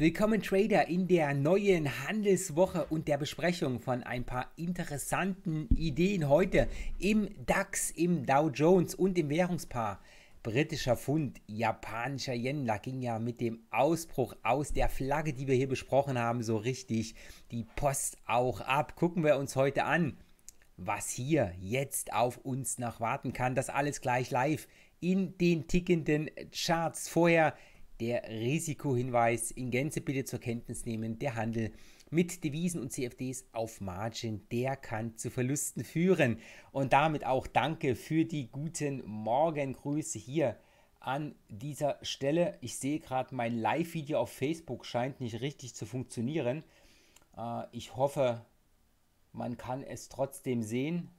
Willkommen Trader in der neuen Handelswoche und der Besprechung von ein paar interessanten Ideen heute im DAX, im Dow Jones und im Währungspaar. Britischer Pfund, japanischer Yen, da ging ja mit dem Ausbruch aus der Flagge, die wir hier besprochen haben, so richtig die Post auch ab. Gucken wir uns heute an, was hier jetzt auf uns noch warten kann. Das alles gleich live in den tickenden Charts. Vorher der Risikohinweis in Gänze bitte zur Kenntnis nehmen. Der Handel mit Devisen und CFDs auf Margin, der kann zu Verlusten führen. Und damit auch danke für die guten Morgengrüße hier an dieser Stelle. Ich sehe gerade, mein Live-Video auf Facebook scheint nicht richtig zu funktionieren. Äh, ich hoffe, man kann es trotzdem sehen.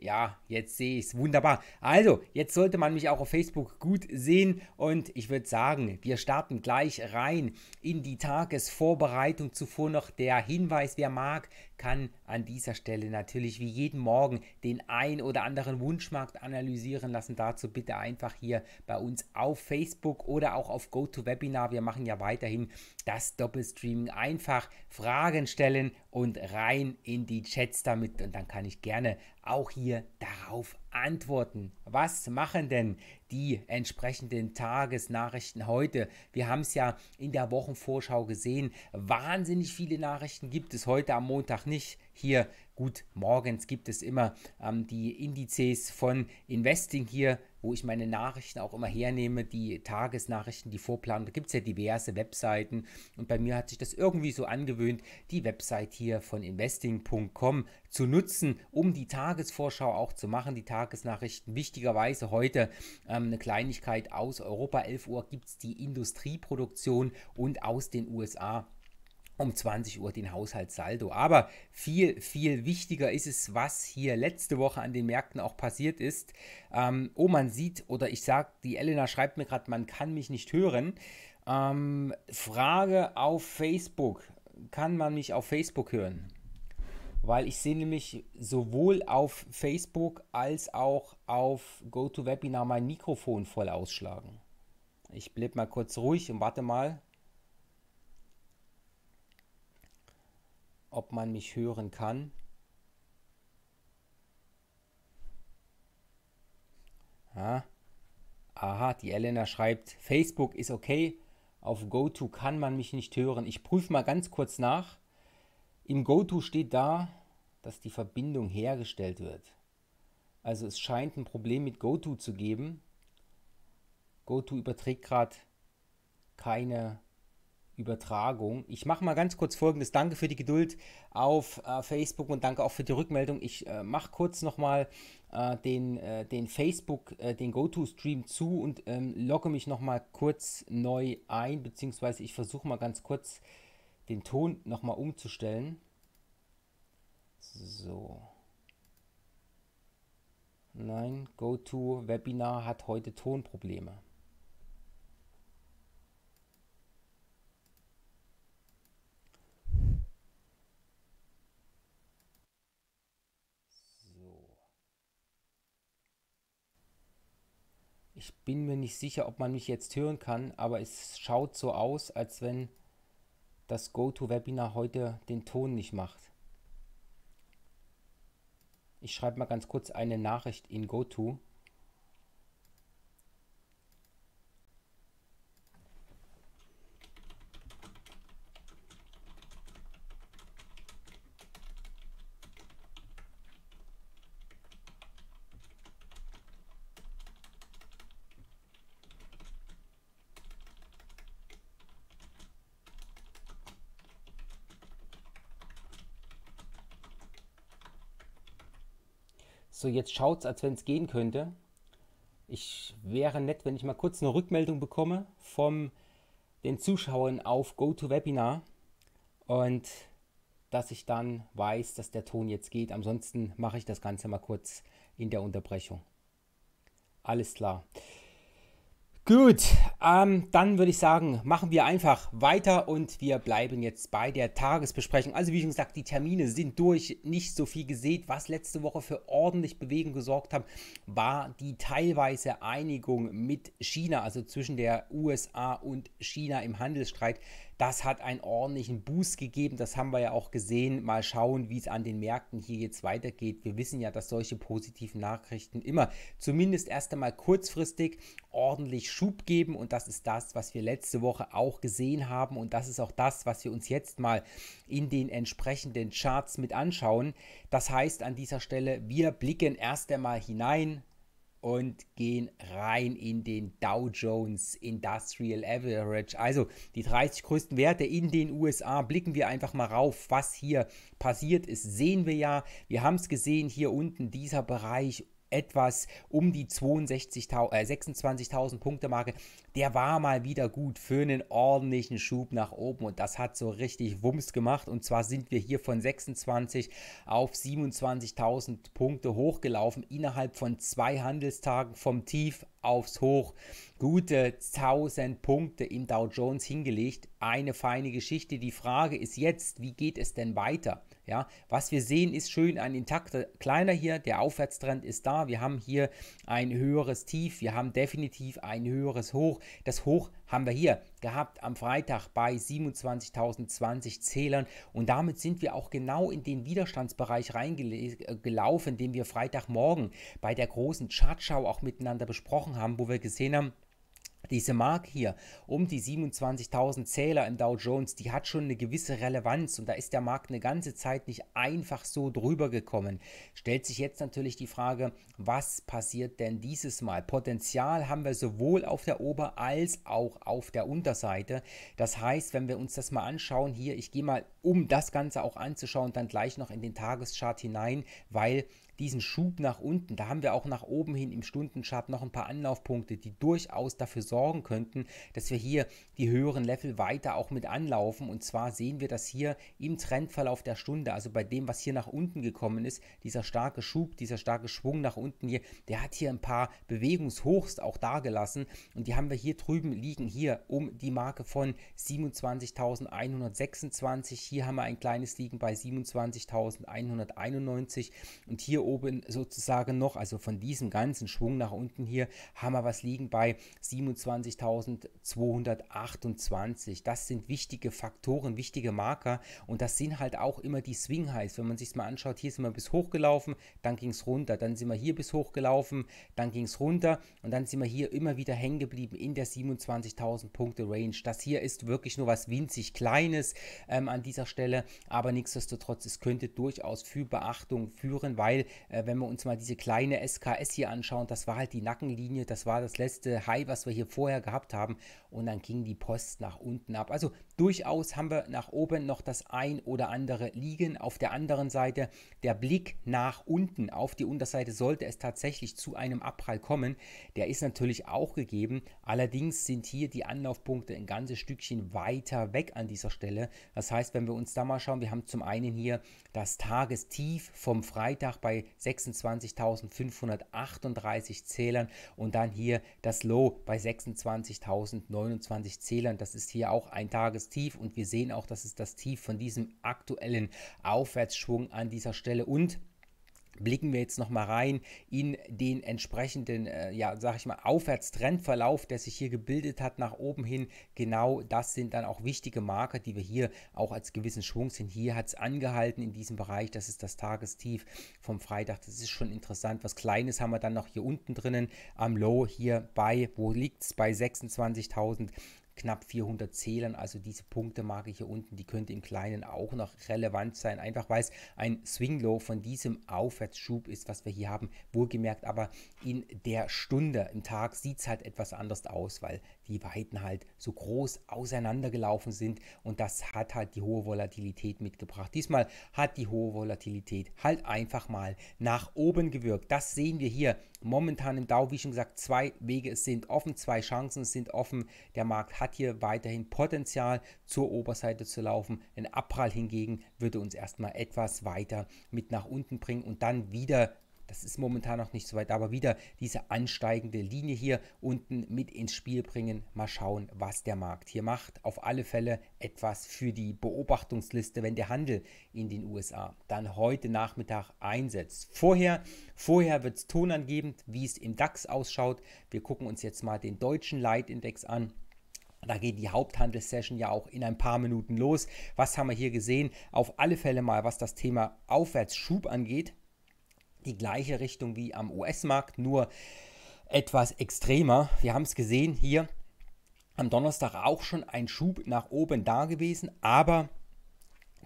Ja, jetzt sehe ich es. Wunderbar. Also, jetzt sollte man mich auch auf Facebook gut sehen und ich würde sagen, wir starten gleich rein in die Tagesvorbereitung. Zuvor noch der Hinweis, wer mag, kann an dieser Stelle natürlich wie jeden Morgen den ein oder anderen Wunschmarkt analysieren lassen. Dazu bitte einfach hier bei uns auf Facebook oder auch auf GoToWebinar. Wir machen ja weiterhin das Doppelstreaming. Einfach Fragen stellen und rein in die Chats damit und dann kann ich gerne auch hier darauf antworten. Was machen denn die entsprechenden Tagesnachrichten heute? Wir haben es ja in der Wochenvorschau gesehen. Wahnsinnig viele Nachrichten gibt es heute am Montag nicht. Hier gut, morgens gibt es immer ähm, die Indizes von Investing hier wo ich meine Nachrichten auch immer hernehme, die Tagesnachrichten, die Vorplanung. Da gibt es ja diverse Webseiten und bei mir hat sich das irgendwie so angewöhnt, die Website hier von investing.com zu nutzen, um die Tagesvorschau auch zu machen, die Tagesnachrichten. Wichtigerweise heute ähm, eine Kleinigkeit aus Europa, 11 Uhr gibt es die Industrieproduktion und aus den USA um 20 Uhr den Haushaltssaldo. Aber viel, viel wichtiger ist es, was hier letzte Woche an den Märkten auch passiert ist. Ähm, oh, man sieht, oder ich sage, die Elena schreibt mir gerade, man kann mich nicht hören. Ähm, Frage auf Facebook. Kann man mich auf Facebook hören? Weil ich sehe nämlich sowohl auf Facebook als auch auf GoToWebinar mein Mikrofon voll ausschlagen. Ich bleib mal kurz ruhig und warte mal. ob man mich hören kann. Ja. Aha, die Elena schreibt, Facebook ist okay, auf GoTo kann man mich nicht hören. Ich prüfe mal ganz kurz nach. Im GoTo steht da, dass die Verbindung hergestellt wird. Also es scheint ein Problem mit GoTo zu geben. GoTo überträgt gerade keine Übertragung. Ich mache mal ganz kurz Folgendes. Danke für die Geduld auf äh, Facebook und danke auch für die Rückmeldung. Ich äh, mache kurz nochmal äh, den, äh, den Facebook, äh, den GoTo-Stream zu und ähm, logge mich nochmal kurz neu ein, beziehungsweise ich versuche mal ganz kurz den Ton nochmal umzustellen. So. Nein, GoTo-Webinar hat heute Tonprobleme. Ich bin mir nicht sicher, ob man mich jetzt hören kann, aber es schaut so aus, als wenn das GoToWebinar heute den Ton nicht macht. Ich schreibe mal ganz kurz eine Nachricht in GoTo. Also jetzt schaut es, als wenn es gehen könnte. Ich wäre nett, wenn ich mal kurz eine Rückmeldung bekomme von den Zuschauern auf GoToWebinar und dass ich dann weiß, dass der Ton jetzt geht. Ansonsten mache ich das Ganze mal kurz in der Unterbrechung. Alles klar. Gut, ähm, dann würde ich sagen, machen wir einfach weiter und wir bleiben jetzt bei der Tagesbesprechung. Also wie schon gesagt, die Termine sind durch, nicht so viel gesät. Was letzte Woche für ordentlich Bewegung gesorgt hat, war die teilweise Einigung mit China, also zwischen der USA und China im Handelsstreit. Das hat einen ordentlichen Boost gegeben. Das haben wir ja auch gesehen. Mal schauen, wie es an den Märkten hier jetzt weitergeht. Wir wissen ja, dass solche positiven Nachrichten immer zumindest erst einmal kurzfristig ordentlich Schub geben. Und das ist das, was wir letzte Woche auch gesehen haben. Und das ist auch das, was wir uns jetzt mal in den entsprechenden Charts mit anschauen. Das heißt an dieser Stelle, wir blicken erst einmal hinein und gehen rein in den Dow Jones Industrial Average. Also die 30 größten Werte in den USA. Blicken wir einfach mal rauf, was hier passiert ist. Sehen wir ja, wir haben es gesehen, hier unten dieser Bereich etwas um die äh, 26.000 Punkte Marke, der war mal wieder gut für einen ordentlichen Schub nach oben und das hat so richtig Wumms gemacht und zwar sind wir hier von 26 auf 27.000 Punkte hochgelaufen innerhalb von zwei Handelstagen vom Tief aufs Hoch. Gute 1000 Punkte im Dow Jones hingelegt. Eine feine Geschichte. Die Frage ist jetzt, wie geht es denn weiter? Ja, was wir sehen, ist schön ein intakter kleiner hier. Der Aufwärtstrend ist da. Wir haben hier ein höheres Tief. Wir haben definitiv ein höheres Hoch. Das Hoch haben wir hier gehabt am Freitag bei 27.020 Zählern und damit sind wir auch genau in den Widerstandsbereich reingelaufen, äh, den wir Freitagmorgen bei der großen Chartschau auch miteinander besprochen haben, wo wir gesehen haben, diese Marke hier um die 27.000 Zähler im Dow Jones, die hat schon eine gewisse Relevanz und da ist der Markt eine ganze Zeit nicht einfach so drüber gekommen. Stellt sich jetzt natürlich die Frage, was passiert denn dieses Mal? Potenzial haben wir sowohl auf der Ober- als auch auf der Unterseite. Das heißt, wenn wir uns das mal anschauen hier, ich gehe mal, um das Ganze auch anzuschauen, dann gleich noch in den Tageschart hinein, weil diesen Schub nach unten. Da haben wir auch nach oben hin im Stundenchart noch ein paar Anlaufpunkte, die durchaus dafür sorgen könnten, dass wir hier die höheren Level weiter auch mit anlaufen. Und zwar sehen wir das hier im Trendverlauf der Stunde, also bei dem, was hier nach unten gekommen ist, dieser starke Schub, dieser starke Schwung nach unten hier, der hat hier ein paar Bewegungshochs auch dargelassen. Und die haben wir hier drüben liegen, hier um die Marke von 27.126. Hier haben wir ein kleines Liegen bei 27.191 und hier oben sozusagen noch, also von diesem ganzen Schwung nach unten hier, haben wir was liegen bei 27.228. Das sind wichtige Faktoren, wichtige Marker und das sind halt auch immer die Swing Highs. Wenn man sich mal anschaut, hier sind wir bis hochgelaufen, dann ging es runter, dann sind wir hier bis hochgelaufen, dann ging es runter und dann sind wir hier immer wieder hängen geblieben in der 27.000 Punkte Range. Das hier ist wirklich nur was winzig Kleines ähm, an dieser Stelle, aber nichtsdestotrotz, es könnte durchaus für Beachtung führen, weil äh, wenn wir uns mal diese kleine SKS hier anschauen, das war halt die Nackenlinie, das war das letzte High, was wir hier vorher gehabt haben und dann ging die Post nach unten ab. Also Durchaus haben wir nach oben noch das ein oder andere liegen. Auf der anderen Seite der Blick nach unten auf die Unterseite sollte es tatsächlich zu einem Abprall kommen. Der ist natürlich auch gegeben. Allerdings sind hier die Anlaufpunkte ein ganzes Stückchen weiter weg an dieser Stelle. Das heißt, wenn wir uns da mal schauen, wir haben zum einen hier das Tagestief vom Freitag bei 26.538 Zählern und dann hier das Low bei 26.029 Zählern. Das ist hier auch ein Tagestief Tief und wir sehen auch, das ist das Tief von diesem aktuellen Aufwärtsschwung an dieser Stelle und blicken wir jetzt nochmal rein in den entsprechenden, äh, ja, sag ich mal, Aufwärtstrendverlauf, der sich hier gebildet hat nach oben hin. Genau das sind dann auch wichtige Marker, die wir hier auch als gewissen Schwung sehen. Hier hat es angehalten in diesem Bereich. Das ist das Tagestief vom Freitag. Das ist schon interessant. Was Kleines haben wir dann noch hier unten drinnen am Low hier bei, wo liegt es? Bei 26.000 knapp 400 Zählern. Also diese Punktemarke hier unten, die könnte im Kleinen auch noch relevant sein. Einfach weil es ein Swing Low von diesem Aufwärtsschub ist, was wir hier haben. Wohlgemerkt aber in der Stunde im Tag sieht es halt etwas anders aus, weil die Weiten halt so groß auseinandergelaufen sind und das hat halt die hohe Volatilität mitgebracht. Diesmal hat die hohe Volatilität halt einfach mal nach oben gewirkt. Das sehen wir hier momentan im Dow, wie schon gesagt, zwei Wege sind offen, zwei Chancen sind offen. Der Markt hat hier weiterhin Potenzial zur Oberseite zu laufen. Ein Abprall hingegen würde uns erstmal etwas weiter mit nach unten bringen und dann wieder das ist momentan noch nicht so weit, aber wieder diese ansteigende Linie hier unten mit ins Spiel bringen. Mal schauen, was der Markt hier macht. Auf alle Fälle etwas für die Beobachtungsliste, wenn der Handel in den USA dann heute Nachmittag einsetzt. Vorher, vorher wird es tonangebend, wie es im DAX ausschaut. Wir gucken uns jetzt mal den deutschen Leitindex an. Da geht die Haupthandelssession ja auch in ein paar Minuten los. Was haben wir hier gesehen? Auf alle Fälle mal, was das Thema Aufwärtsschub angeht die gleiche Richtung wie am US-Markt, nur etwas extremer. Wir haben es gesehen hier am Donnerstag auch schon ein Schub nach oben da gewesen, aber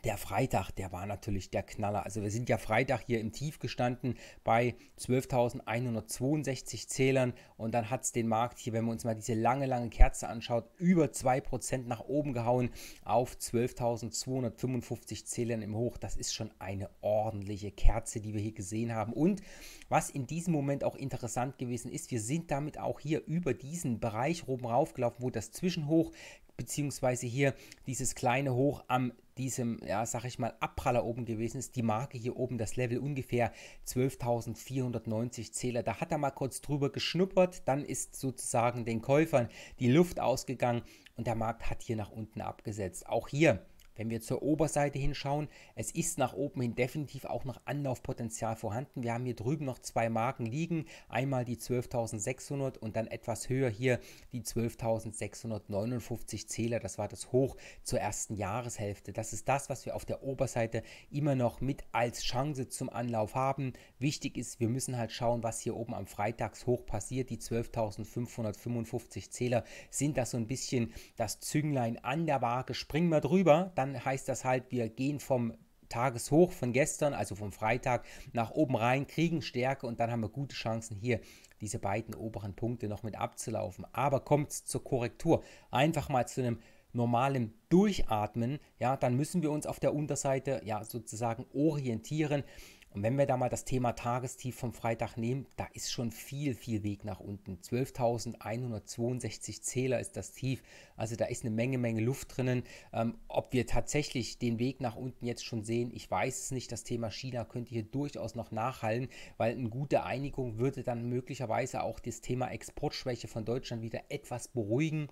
der Freitag, der war natürlich der Knaller. Also wir sind ja Freitag hier im Tief gestanden bei 12.162 Zählern und dann hat es den Markt hier, wenn man uns mal diese lange, lange Kerze anschaut, über 2% nach oben gehauen auf 12.255 Zählern im Hoch. Das ist schon eine ordentliche Kerze, die wir hier gesehen haben. Und was in diesem Moment auch interessant gewesen ist, wir sind damit auch hier über diesen Bereich oben raufgelaufen, wo das Zwischenhoch beziehungsweise hier dieses kleine Hoch am diesem, ja, sag ich mal, Abpraller oben gewesen ist, die Marke hier oben, das Level ungefähr 12.490 Zähler. Da hat er mal kurz drüber geschnuppert, dann ist sozusagen den Käufern die Luft ausgegangen und der Markt hat hier nach unten abgesetzt. Auch hier wenn wir zur Oberseite hinschauen, es ist nach oben hin definitiv auch noch Anlaufpotenzial vorhanden. Wir haben hier drüben noch zwei Marken liegen. Einmal die 12.600 und dann etwas höher hier die 12.659 Zähler. Das war das Hoch zur ersten Jahreshälfte. Das ist das, was wir auf der Oberseite immer noch mit als Chance zum Anlauf haben. Wichtig ist, wir müssen halt schauen, was hier oben am Freitagshoch passiert. Die 12.555 Zähler sind das so ein bisschen das Zünglein an der Waage. Springen wir drüber, dann dann heißt das halt, wir gehen vom Tageshoch von gestern, also vom Freitag, nach oben rein, kriegen Stärke und dann haben wir gute Chancen hier diese beiden oberen Punkte noch mit abzulaufen. Aber kommt es zur Korrektur, einfach mal zu einem normalen Durchatmen, ja, dann müssen wir uns auf der Unterseite ja sozusagen orientieren. Und wenn wir da mal das Thema Tagestief vom Freitag nehmen, da ist schon viel, viel Weg nach unten. 12.162 Zähler ist das Tief. Also da ist eine Menge, Menge Luft drinnen. Ähm, ob wir tatsächlich den Weg nach unten jetzt schon sehen, ich weiß es nicht. Das Thema China könnte hier durchaus noch nachhallen, weil eine gute Einigung würde dann möglicherweise auch das Thema Exportschwäche von Deutschland wieder etwas beruhigen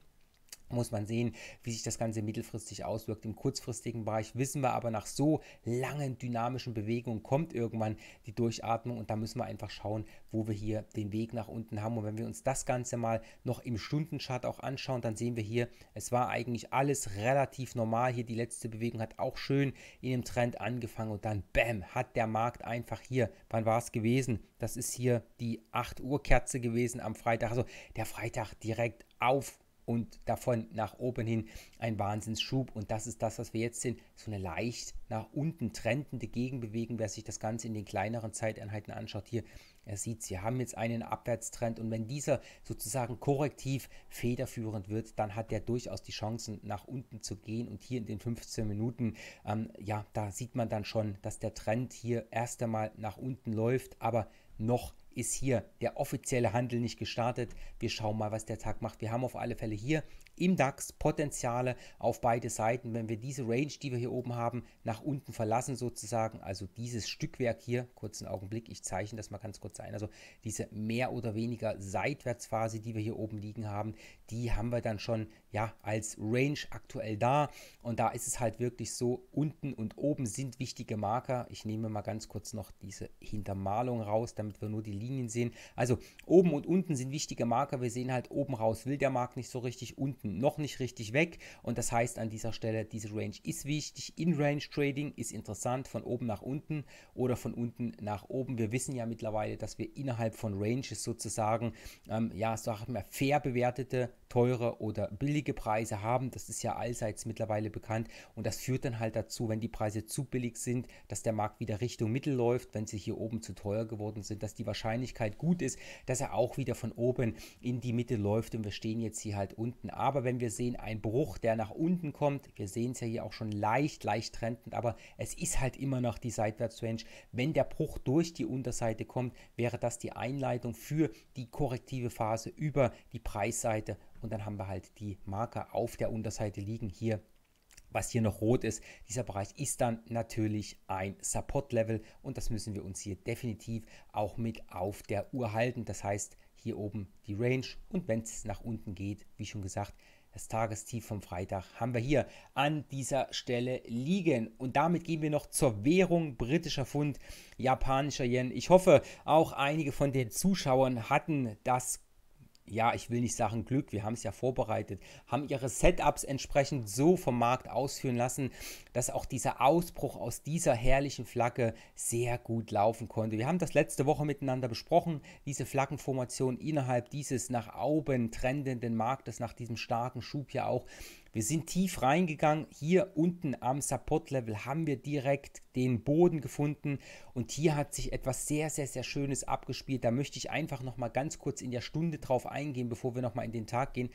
muss man sehen, wie sich das Ganze mittelfristig auswirkt. Im kurzfristigen Bereich wissen wir aber, nach so langen dynamischen Bewegungen kommt irgendwann die Durchatmung und da müssen wir einfach schauen, wo wir hier den Weg nach unten haben. Und wenn wir uns das Ganze mal noch im Stundenchart auch anschauen, dann sehen wir hier, es war eigentlich alles relativ normal. Hier die letzte Bewegung hat auch schön in dem Trend angefangen und dann, bam, hat der Markt einfach hier, wann war es gewesen? Das ist hier die 8 Uhr Kerze gewesen am Freitag. Also der Freitag direkt auf und davon nach oben hin ein Wahnsinnsschub. Und das ist das, was wir jetzt sehen: so eine leicht nach unten trendende Gegenbewegung. Wer sich das Ganze in den kleineren Zeiteinheiten anschaut, hier, er sieht, sie haben jetzt einen Abwärtstrend. Und wenn dieser sozusagen korrektiv federführend wird, dann hat der durchaus die Chancen, nach unten zu gehen. Und hier in den 15 Minuten, ähm, ja, da sieht man dann schon, dass der Trend hier erst einmal nach unten läuft, aber noch ist hier der offizielle Handel nicht gestartet. Wir schauen mal, was der Tag macht. Wir haben auf alle Fälle hier im DAX Potenziale auf beide Seiten. Wenn wir diese Range, die wir hier oben haben, nach unten verlassen sozusagen, also dieses Stückwerk hier, kurzen Augenblick, ich zeichne das mal ganz kurz ein, also diese mehr oder weniger Seitwärtsphase, die wir hier oben liegen haben, die haben wir dann schon ja als Range aktuell da und da ist es halt wirklich so, unten und oben sind wichtige Marker. Ich nehme mal ganz kurz noch diese Hintermalung raus, damit wir nur die Linien sehen. Also oben und unten sind wichtige Marker. Wir sehen halt oben raus will der Markt nicht so richtig, unten noch nicht richtig weg. Und das heißt an dieser Stelle, diese Range ist wichtig. In-Range Trading ist interessant von oben nach unten oder von unten nach oben. Wir wissen ja mittlerweile, dass wir innerhalb von Ranges sozusagen, ähm, ja, sagen wir, fair bewertete teure oder billige Preise haben. Das ist ja allseits mittlerweile bekannt. Und das führt dann halt dazu, wenn die Preise zu billig sind, dass der Markt wieder Richtung Mittel läuft, wenn sie hier oben zu teuer geworden sind, dass die Wahrscheinlichkeit gut ist, dass er auch wieder von oben in die Mitte läuft und wir stehen jetzt hier halt unten. Aber wenn wir sehen, ein Bruch, der nach unten kommt, wir sehen es ja hier auch schon leicht, leicht trendend, aber es ist halt immer noch die Seitwärtsrange. Wenn der Bruch durch die Unterseite kommt, wäre das die Einleitung für die korrektive Phase über die Preisseite und dann haben wir halt die Marker auf der Unterseite liegen. Hier was hier noch rot ist. Dieser Bereich ist dann natürlich ein Support-Level und das müssen wir uns hier definitiv auch mit auf der Uhr halten. Das heißt, hier oben die Range und wenn es nach unten geht, wie schon gesagt, das Tagestief vom Freitag haben wir hier an dieser Stelle liegen. Und damit gehen wir noch zur Währung britischer Pfund, japanischer Yen. Ich hoffe, auch einige von den Zuschauern hatten das ja, ich will nicht sagen Glück, wir haben es ja vorbereitet, haben ihre Setups entsprechend so vom Markt ausführen lassen, dass auch dieser Ausbruch aus dieser herrlichen Flagge sehr gut laufen konnte. Wir haben das letzte Woche miteinander besprochen, diese Flaggenformation innerhalb dieses nach oben trendenden Marktes, nach diesem starken Schub ja auch, wir sind tief reingegangen. Hier unten am Support-Level haben wir direkt den Boden gefunden. Und hier hat sich etwas sehr, sehr, sehr Schönes abgespielt. Da möchte ich einfach nochmal ganz kurz in der Stunde drauf eingehen, bevor wir nochmal in den Tag gehen.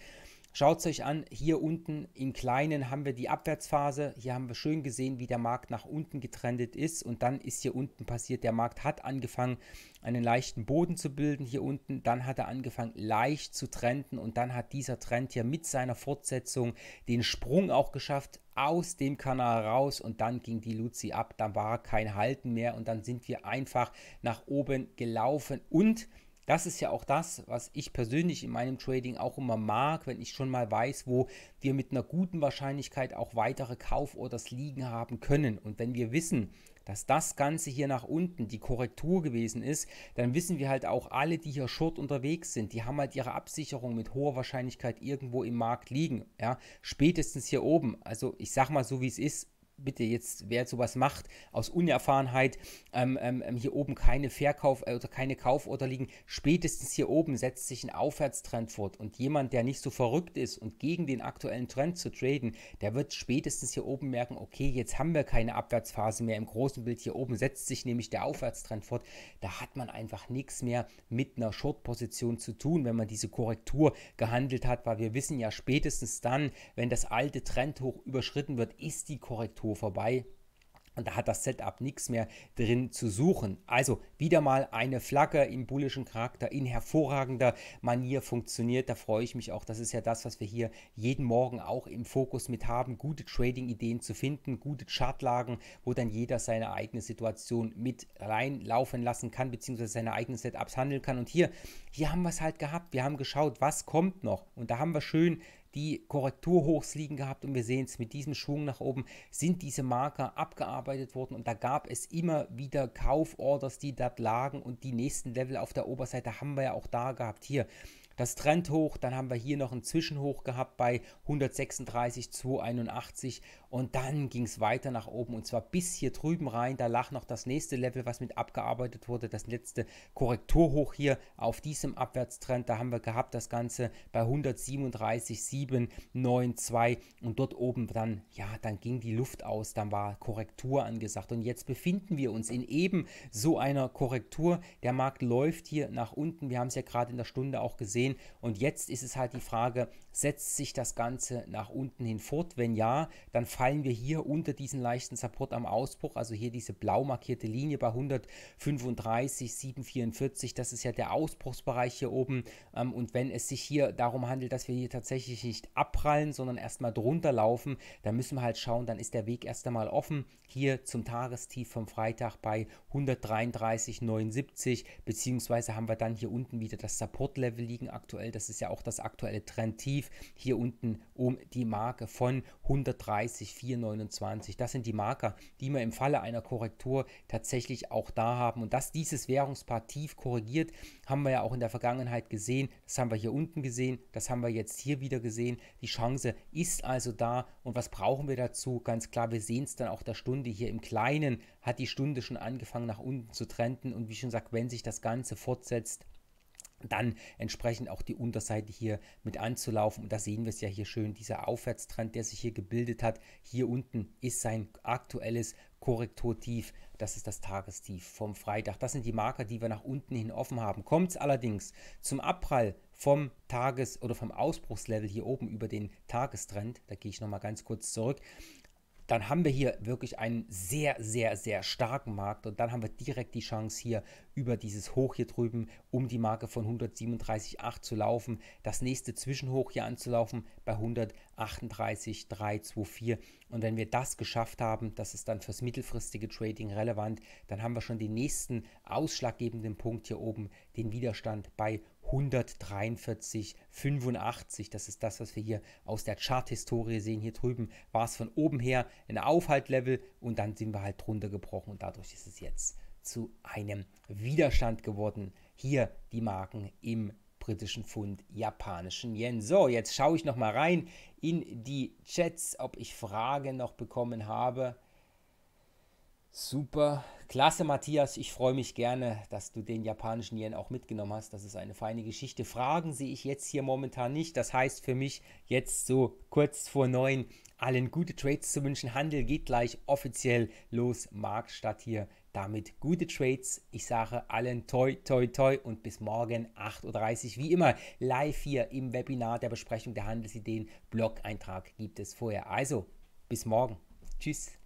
Schaut es euch an, hier unten im Kleinen haben wir die Abwärtsphase. Hier haben wir schön gesehen, wie der Markt nach unten getrendet ist. Und dann ist hier unten passiert, der Markt hat angefangen, einen leichten Boden zu bilden hier unten. Dann hat er angefangen, leicht zu trenden. Und dann hat dieser Trend hier mit seiner Fortsetzung den Sprung auch geschafft aus dem Kanal raus und dann ging die Luzi ab, dann war kein Halten mehr und dann sind wir einfach nach oben gelaufen und das ist ja auch das, was ich persönlich in meinem Trading auch immer mag, wenn ich schon mal weiß, wo wir mit einer guten Wahrscheinlichkeit auch weitere Kauforders liegen haben können. Und wenn wir wissen, dass das Ganze hier nach unten die Korrektur gewesen ist, dann wissen wir halt auch alle, die hier short unterwegs sind, die haben halt ihre Absicherung mit hoher Wahrscheinlichkeit irgendwo im Markt liegen, ja, spätestens hier oben. Also ich sag mal so, wie es ist, bitte jetzt, wer sowas macht, aus Unerfahrenheit, ähm, ähm, ähm hier oben keine Verkauf- äh, oder keine Kauforder liegen. Spätestens hier oben setzt sich ein Aufwärtstrend fort. Und jemand, der nicht so verrückt ist und gegen den aktuellen Trend zu traden, der wird spätestens hier oben merken, okay, jetzt haben wir keine Abwärtsphase mehr. Im großen Bild hier oben setzt sich nämlich der Aufwärtstrend fort. Da hat man einfach nichts mehr mit einer Short-Position zu tun, wenn man diese Korrektur gehandelt hat, weil wir wissen ja spätestens dann, wenn das alte Trendhoch überschritten wird, ist die Korrektur Tor vorbei. Und da hat das Setup nichts mehr drin zu suchen. Also wieder mal eine Flagge im bullischen Charakter in hervorragender Manier funktioniert. Da freue ich mich auch. Das ist ja das, was wir hier jeden Morgen auch im Fokus mit haben. Gute Trading-Ideen zu finden, gute Chartlagen, wo dann jeder seine eigene Situation mit reinlaufen lassen kann, beziehungsweise seine eigenen Setups handeln kann. Und hier, hier haben wir es halt gehabt. Wir haben geschaut, was kommt noch. Und da haben wir schön die Korrekturhochs liegen gehabt und wir sehen es mit diesem Schwung nach oben, sind diese Marker abgearbeitet worden und da gab es immer wieder Kauforders, die dort lagen und die nächsten Level auf der Oberseite haben wir ja auch da gehabt. Hier das Trendhoch, dann haben wir hier noch ein Zwischenhoch gehabt bei 136,281 und dann ging es weiter nach oben und zwar bis hier drüben rein, da lag noch das nächste Level, was mit abgearbeitet wurde, das letzte Korrekturhoch hier auf diesem Abwärtstrend, da haben wir gehabt das Ganze bei 137,792 und dort oben dann, ja, dann ging die Luft aus, dann war Korrektur angesagt und jetzt befinden wir uns in eben so einer Korrektur, der Markt läuft hier nach unten, wir haben es ja gerade in der Stunde auch gesehen, sehen. Und jetzt ist es halt die Frage, setzt sich das Ganze nach unten hin fort? Wenn ja, dann fallen wir hier unter diesen leichten Support am Ausbruch, also hier diese blau markierte Linie bei 135, 744, das ist ja der Ausbruchsbereich hier oben. Ähm, und wenn es sich hier darum handelt, dass wir hier tatsächlich nicht abprallen, sondern erstmal drunter laufen, dann müssen wir halt schauen, dann ist der Weg erst einmal offen. Hier zum Tagestief vom Freitag bei 133,79, beziehungsweise haben wir dann hier unten wieder das Support-Level liegen aktuell, das ist ja auch das aktuelle Trendtief, hier unten um die Marke von 130,429. Das sind die Marker, die wir im Falle einer Korrektur tatsächlich auch da haben. Und dass dieses Währungspaar tief korrigiert, haben wir ja auch in der Vergangenheit gesehen. Das haben wir hier unten gesehen, das haben wir jetzt hier wieder gesehen. Die Chance ist also da. Und was brauchen wir dazu? Ganz klar, wir sehen es dann auch der Stunde hier im Kleinen, hat die Stunde schon angefangen nach unten zu trenden. Und wie schon gesagt, wenn sich das Ganze fortsetzt, dann entsprechend auch die Unterseite hier mit anzulaufen. Und da sehen wir es ja hier schön, dieser Aufwärtstrend, der sich hier gebildet hat. Hier unten ist sein aktuelles Korrekturtief. Das ist das Tagestief vom Freitag. Das sind die Marker, die wir nach unten hin offen haben. Kommt es allerdings zum Abprall vom Tages- oder vom Ausbruchslevel hier oben über den Tagestrend, da gehe ich nochmal ganz kurz zurück, dann haben wir hier wirklich einen sehr, sehr, sehr starken Markt und dann haben wir direkt die Chance hier über dieses Hoch hier drüben um die Marke von 137,8 zu laufen, das nächste Zwischenhoch hier anzulaufen bei 138,324 und wenn wir das geschafft haben, das ist dann fürs mittelfristige Trading relevant, dann haben wir schon den nächsten ausschlaggebenden Punkt hier oben, den Widerstand bei 138,8. 143,85. Das ist das, was wir hier aus der Chart-Historie sehen. Hier drüben war es von oben her ein Aufhaltlevel und dann sind wir halt drunter gebrochen und dadurch ist es jetzt zu einem Widerstand geworden. Hier die Marken im britischen Pfund, japanischen Yen. So, jetzt schaue ich noch mal rein in die Chats, ob ich Fragen noch bekommen habe. Super. Klasse, Matthias. Ich freue mich gerne, dass du den japanischen Yen auch mitgenommen hast. Das ist eine feine Geschichte. Fragen sehe ich jetzt hier momentan nicht. Das heißt für mich jetzt so kurz vor neun allen gute Trades zu wünschen. Handel geht gleich offiziell los. Marktstadt hier damit gute Trades. Ich sage allen toi, toi, toi und bis morgen 8.30 Uhr. Wie immer live hier im Webinar der Besprechung der Handelsideen. Blog-Eintrag gibt es vorher. Also bis morgen. Tschüss.